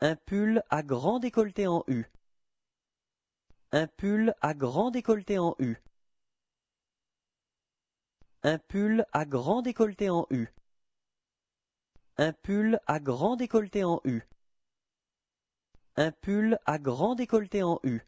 Un pull à grand décolleté en U. Un pull à grand décolleté en U. Un pull à grand décolleté en U. Un pull à grand décolleté en U. Un pull à grand décolleté en U.